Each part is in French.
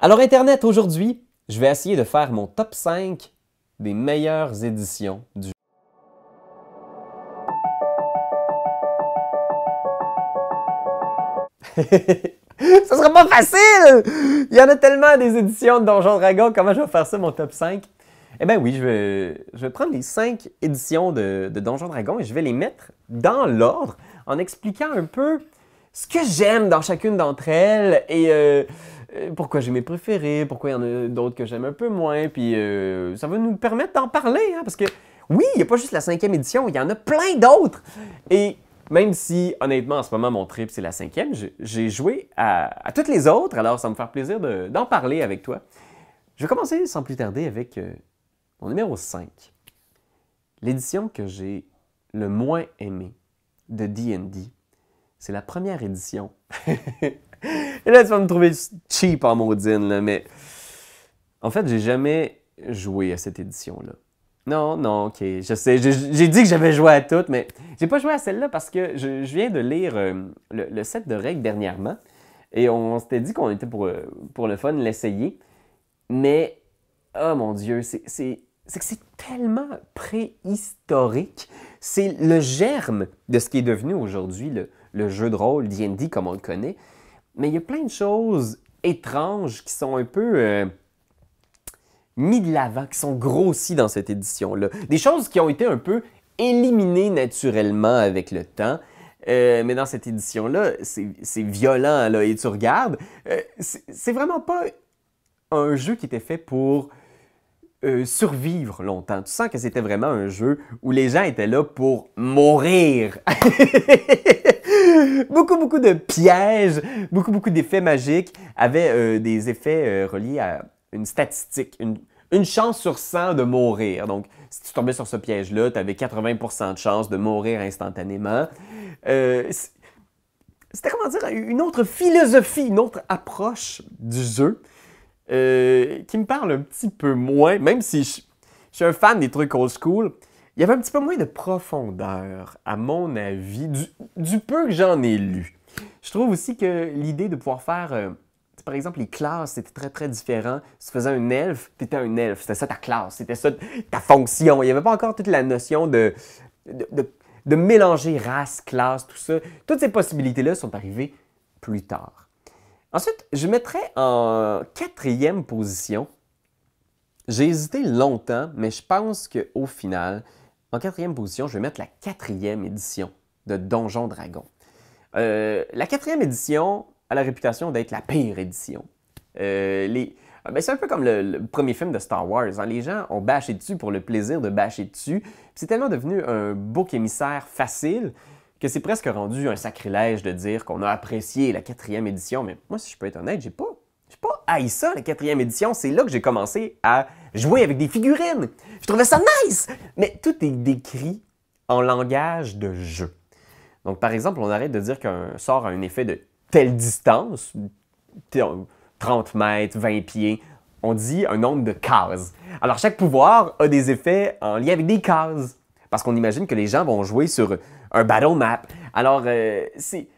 Alors Internet, aujourd'hui, je vais essayer de faire mon top 5 des meilleures éditions du Ce sera pas facile! Il y en a tellement des éditions de Donjon Dragon, comment je vais faire ça, mon top 5? Eh bien oui, je vais, je vais prendre les 5 éditions de, de Donjon Dragon et je vais les mettre dans l'ordre en expliquant un peu ce que j'aime dans chacune d'entre elles et... Euh, euh, pourquoi j'ai mes préférés, pourquoi il y en a d'autres que j'aime un peu moins, puis euh, ça va nous permettre d'en parler, hein, parce que oui, il n'y a pas juste la cinquième édition, il y en a plein d'autres. Et même si, honnêtement, en ce moment, mon trip, c'est la cinquième, j'ai joué à, toutes les autres, alors ça me faire plaisir d'en parler avec toi. Je vais commencer sans plus tarder avec euh, mon numéro 5. L'édition que j'ai le moins aimée de D&D, c'est la première édition. Et là, tu vas me trouver cheap en maudine, là, mais. En fait, j'ai jamais joué à cette édition-là. Non, non, ok, je sais. J'ai dit que j'avais joué à toutes, mais j'ai pas joué à celle-là parce que je, viens de lire euh, le, set de règles dernièrement et on, s'était dit qu'on était pour, euh, le fun l'essayer. Mais, oh mon Dieu, c'est que c'est tellement préhistorique. C'est le germe de ce qui est devenu aujourd'hui le, le jeu de rôle D&D comme on le connaît mais il y a plein de choses étranges qui sont un peu euh, mis de l'avant, qui sont grossies dans cette édition-là. Des choses qui ont été un peu éliminées naturellement avec le temps. Euh, mais dans cette édition-là, c'est violent, là, et tu regardes. Euh, c'est vraiment pas un jeu qui était fait pour euh, survivre longtemps. Tu sens que c'était vraiment un jeu où les gens étaient là pour mourir. beaucoup, beaucoup de pièges, beaucoup, beaucoup d'effets magiques avaient euh, des effets euh, reliés à une statistique, une, chance sur 100 de mourir. Donc, si tu tombais sur ce piège-là, tu avais 80 de chance de mourir instantanément. Euh, c'était, comment dire, une autre philosophie, une autre approche du jeu qui me parle un petit peu moins, même si je, je suis un fan des trucs old school il y avait un petit peu moins de profondeur, à mon avis, du, peu que j'en ai lu. Je trouve aussi que l'idée de pouvoir faire, euh, par exemple, les classes, c'était très, très différent. Si tu faisais un elfe, tu étais un elfe. C'était ça ta classe, c'était ça ta fonction. Il n'y avait pas encore toute la notion de, de mélanger race, classe, tout ça. Toutes ces possibilités-là sont arrivées plus tard. Ensuite, je mettrais en quatrième position j'ai hésité longtemps, mais je pense qu'au final, en quatrième position, je vais mettre la quatrième édition de Donjon Dragon. Euh, la quatrième édition a la réputation d'être la pire édition. Euh, ah, ben, c'est un peu comme le, premier film de Star Wars. Hein. Les gens ont bâché dessus pour le plaisir de bâcher dessus. C'est tellement devenu un bouc émissaire facile que c'est presque rendu un sacrilège de dire qu'on a apprécié la quatrième édition. Mais moi, si je peux être honnête, j'ai pas Aïe, ça, la quatrième édition, c'est là que j'ai commencé à jouer avec des figurines. Je trouvais ça nice! Mais tout est décrit en langage de jeu. Donc, par exemple, on arrête de dire qu'un sort a un effet de telle distance, 30 mètres, 20 pieds, on dit un nombre de cases. Alors, chaque pouvoir a des effets en lien avec des cases, parce qu'on imagine que les gens vont jouer sur un battle map. Alors, euh, c'est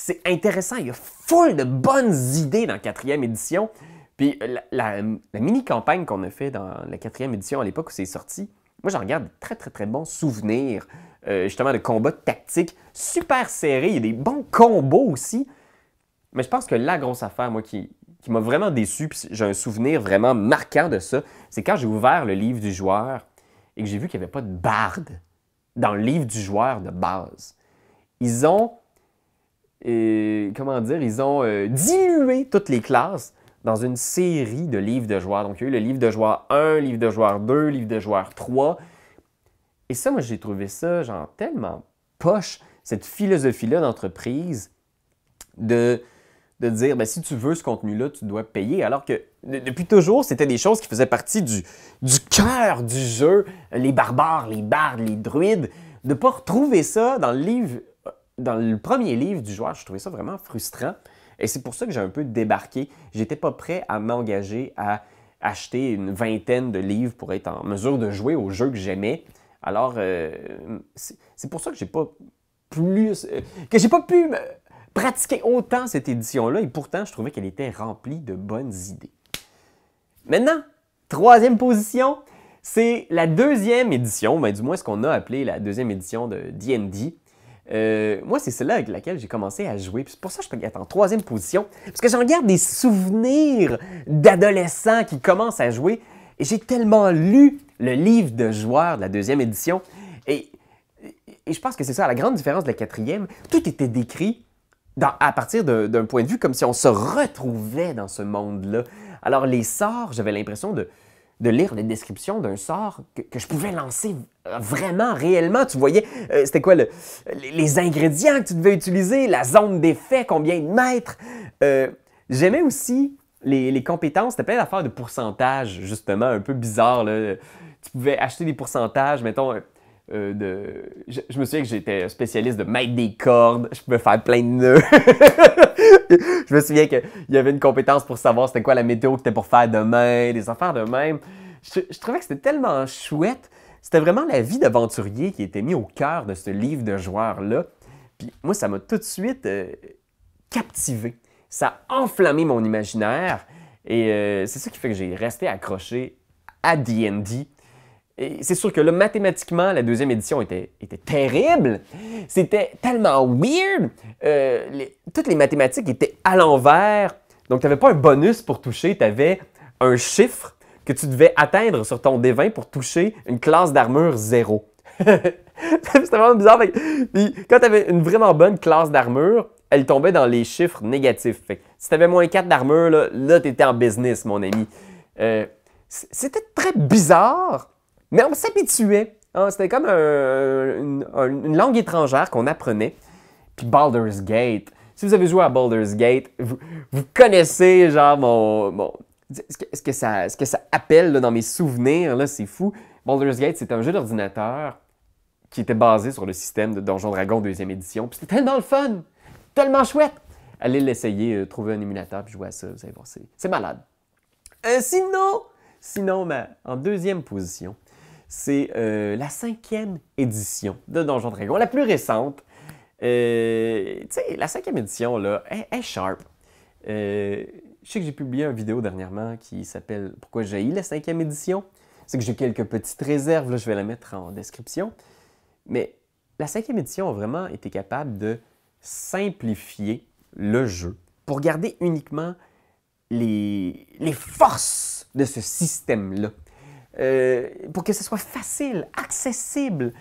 c'est intéressant. Il y a full de bonnes idées dans la quatrième édition. Puis euh, la, mini-campagne qu'on a fait dans la quatrième édition à l'époque où c'est sorti, moi j'en garde très très très bons souvenirs. Euh, justement de combats tactiques super serrés. Il y a des bons combos aussi. Mais je pense que la grosse affaire, moi, qui, qui m'a vraiment déçu, puis j'ai un souvenir vraiment marquant de ça, c'est quand j'ai ouvert le livre du joueur et que j'ai vu qu'il n'y avait pas de barde dans le livre du joueur de base. Ils ont et comment dire, ils ont euh, dilué toutes les classes dans une série de livres de joueurs. Donc, il y a eu le livre de joueurs 1, livre de joueurs 2, livre de joueurs 3. Et ça, moi, j'ai trouvé ça, genre, tellement poche, cette philosophie-là d'entreprise de, de dire, ben, si tu veux ce contenu-là, tu dois payer. Alors que depuis toujours, c'était des choses qui faisaient partie du, du cœur du jeu, les barbares, les bardes, les druides. De ne pas retrouver ça dans le livre dans le premier livre du joueur, je trouvais ça vraiment frustrant. Et c'est pour ça que j'ai un peu débarqué. J'étais pas prêt à m'engager à acheter une vingtaine de livres pour être en mesure de jouer au jeu que j'aimais. Alors, euh, c'est pour ça que j'ai pas plus. Euh, que j'ai pas pu pratiquer autant cette édition-là. Et pourtant, je trouvais qu'elle était remplie de bonnes idées. Maintenant, troisième position, c'est la deuxième édition, ben, du moins ce qu'on a appelé la deuxième édition de DD. Euh, moi, c'est celle-là avec laquelle j'ai commencé à jouer. C'est pour ça que je suis en troisième position. Parce que j'en garde des souvenirs d'adolescents qui commencent à jouer. Et j'ai tellement lu le livre de joueurs de la deuxième édition. Et, et je pense que c'est ça, la grande différence de la quatrième. Tout était décrit dans, à partir d'un point de vue comme si on se retrouvait dans ce monde-là. Alors, les sorts, j'avais l'impression de, de lire les descriptions d'un sort que, je pouvais lancer vraiment, réellement. Tu voyais, euh, c'était quoi les ingrédients que tu devais utiliser, la zone d'effet, combien de mètres. Euh, j'aimais aussi les, compétences. C'était plein d'affaires de pourcentage justement, un peu bizarre. Tu pouvais acheter des pourcentages, mettons euh, de. Je, me souviens que j'étais spécialiste de mettre des cordes, je peux faire plein de nœuds. je me souviens qu'il y avait une compétence pour savoir c'était quoi la météo que c'était pour faire demain, des affaires de même. Je, trouvais que c'était tellement chouette. C'était vraiment la vie d'aventurier qui était mise au cœur de ce livre de joueurs-là. Puis moi, ça m'a tout de suite euh, captivé. Ça a enflammé mon imaginaire. Et euh, c'est ça qui fait que j'ai resté accroché à D&D c'est sûr que là, mathématiquement, la deuxième édition était, terrible. C'était tellement weird. Euh, toutes les mathématiques étaient à l'envers. Donc, tu n'avais pas un bonus pour toucher, tu avais un chiffre que tu devais atteindre sur ton D20 pour toucher une classe d'armure zéro. C'était vraiment bizarre. quand tu avais une vraiment bonne classe d'armure, elle tombait dans les chiffres négatifs. si tu avais moins 4 d'armure, là, là tu étais en business, mon ami. Euh, c'était très bizarre. Mais on s'habituait. Hein. C'était comme une, langue étrangère qu'on apprenait. Puis Baldur's Gate. Si vous avez joué à Baldur's Gate, vous, connaissez genre mon, ce, que, ça, appelle dans mes souvenirs, là, c'est fou. Baldur's Gate, c'est un jeu d'ordinateur qui était basé sur le système de Donjon Dragon 2 édition. Puis c'était tellement le fun! Tellement chouette! Allez l'essayer, euh, trouver un émulateur puis jouer à ça, vous allez voir, c'est malade. Euh, sinon, sinon, en deuxième position, c'est euh, la cinquième édition de Donjon Dragon, la plus récente. Euh, tu sais, la cinquième édition, là, est sharp. Euh, je sais que j'ai publié une vidéo dernièrement qui s'appelle Pourquoi j'ai eu la cinquième édition. C'est que j'ai quelques petites réserves, je vais la mettre en description. Mais la cinquième édition a vraiment été capable de simplifier le jeu pour garder uniquement les forces de ce système-là. Euh, pour que ce soit facile, accessible.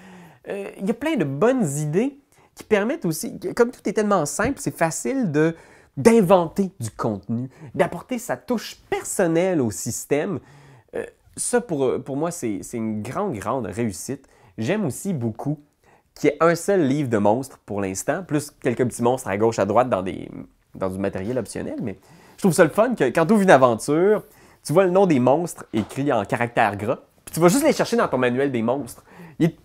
il euh, y a plein de bonnes idées qui permettent aussi, comme tout est tellement simple, c'est facile de d'inventer du contenu, d'apporter sa touche personnelle au système. Euh, ça, pour, pour moi, c'est une grande, grande réussite. J'aime aussi beaucoup qu'il y ait un seul livre de monstres pour l'instant, plus quelques petits monstres à gauche, à droite dans, des, dans du matériel optionnel, mais je trouve ça le fun que quand on ouvres une aventure, tu vois le nom des monstres écrit en caractère gras, puis tu vas juste les chercher dans ton manuel des monstres.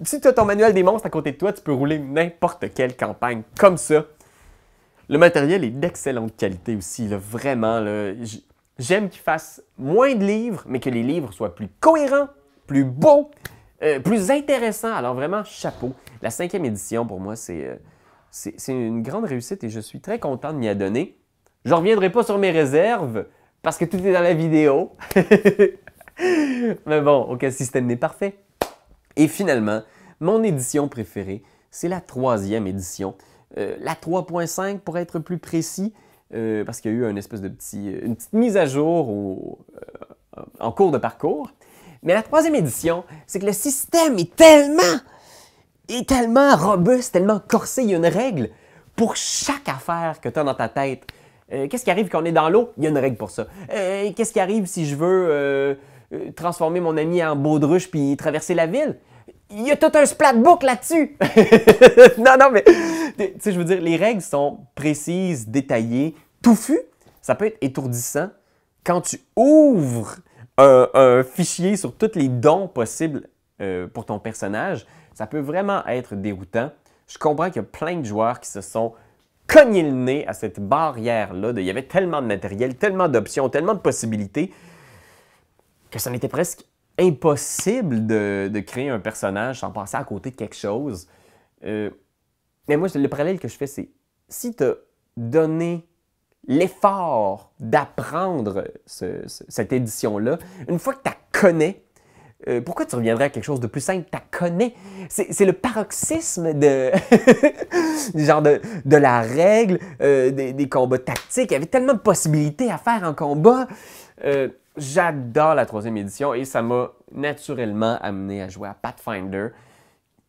si tu as ton manuel des monstres à côté de toi, tu peux rouler n'importe quelle campagne comme ça. Le matériel est d'excellente qualité aussi, vraiment. J'aime qu'ils fassent moins de livres, mais que les livres soient plus cohérents, plus beaux, euh, plus intéressants. Alors vraiment, chapeau. La cinquième édition, pour moi, euh, c'est une grande réussite et je suis très content de m'y adonner. Je ne reviendrai pas sur mes réserves, parce que tout est dans la vidéo. Mais bon, aucun système n'est parfait. Et finalement, mon édition préférée, c'est la troisième édition. Euh, la 3.5 pour être plus précis, euh, parce qu'il y a eu une espèce de euh, petite mise à jour en cours de parcours. Mais la troisième édition, c'est que le système est tellement, est tellement robuste, tellement corsé. Il y a une règle pour chaque affaire que tu as dans ta tête. Euh, qu'est-ce qui arrive quand on est dans l'eau? Il y a une règle pour ça. Euh, qu'est-ce qui arrive si je veux euh, transformer mon ami en baudruche puis traverser la ville? Il y a tout un splatbook là-dessus! non, non, mais tu sais, je veux dire, les règles sont précises, détaillées, touffues. Ça peut être étourdissant quand tu ouvres un, fichier sur tous les dons possibles pour ton personnage. Ça peut vraiment être déroutant. Je comprends qu'il y a plein de joueurs qui se sont cogné le nez à cette barrière-là. Il y avait tellement de matériel, tellement d'options, tellement de possibilités que ça n'était presque impossible de, créer un personnage sans passer à côté de quelque chose. Euh, mais moi, le parallèle que je fais, c'est si tu as donné l'effort d'apprendre cette édition-là, une fois que tu la connais, euh, pourquoi tu reviendrais à quelque chose de plus simple? T'as connais. C'est le paroxysme de. genre de, la règle, euh, des, combats tactiques. Il y avait tellement de possibilités à faire en combat. Euh, j'adore la troisième édition et ça m'a naturellement amené à jouer à Pathfinder.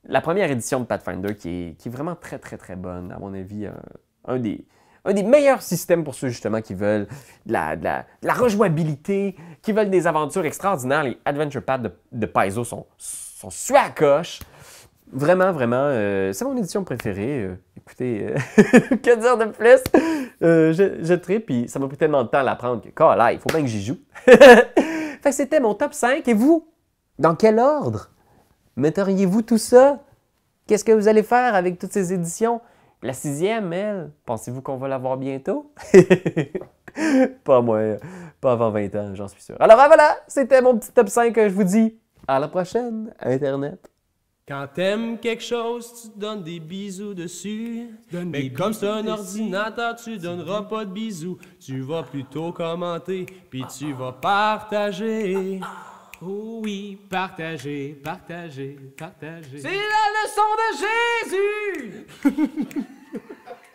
La première édition de Pathfinder qui est, qui est vraiment très, très, très bonne, à mon avis. un des un des meilleurs systèmes pour ceux justement qui veulent de la, rejouabilité, qui veulent des aventures extraordinaires. Les Adventure Pad de, Paizo sont, sont à coche. Vraiment, vraiment, euh, c'est mon édition préférée. Euh, écoutez, euh, que dire de plus? je, je tripe, puis ça m'a pris tellement de temps à l'apprendre que, oh là, il faut bien que j'y joue. fait que c'était mon top 5. Et vous, dans quel ordre metteriez-vous tout ça? Qu'est-ce que vous allez faire avec toutes ces éditions? La sixième, elle, pensez-vous qu'on va voir bientôt? pas moi, pas avant 20 ans, j'en suis sûr. Alors ah, voilà, c'était mon petit top 5. Euh, je vous dis à la prochaine, Internet. Quand t'aimes quelque chose, tu donnes des bisous dessus. Mais comme c'est un ordinateur, tu donneras pas de bisous. Tu vas plutôt commenter, puis tu vas partager. Ah, ah, oui, partagez, partagez, partagez. C'est la leçon de Jésus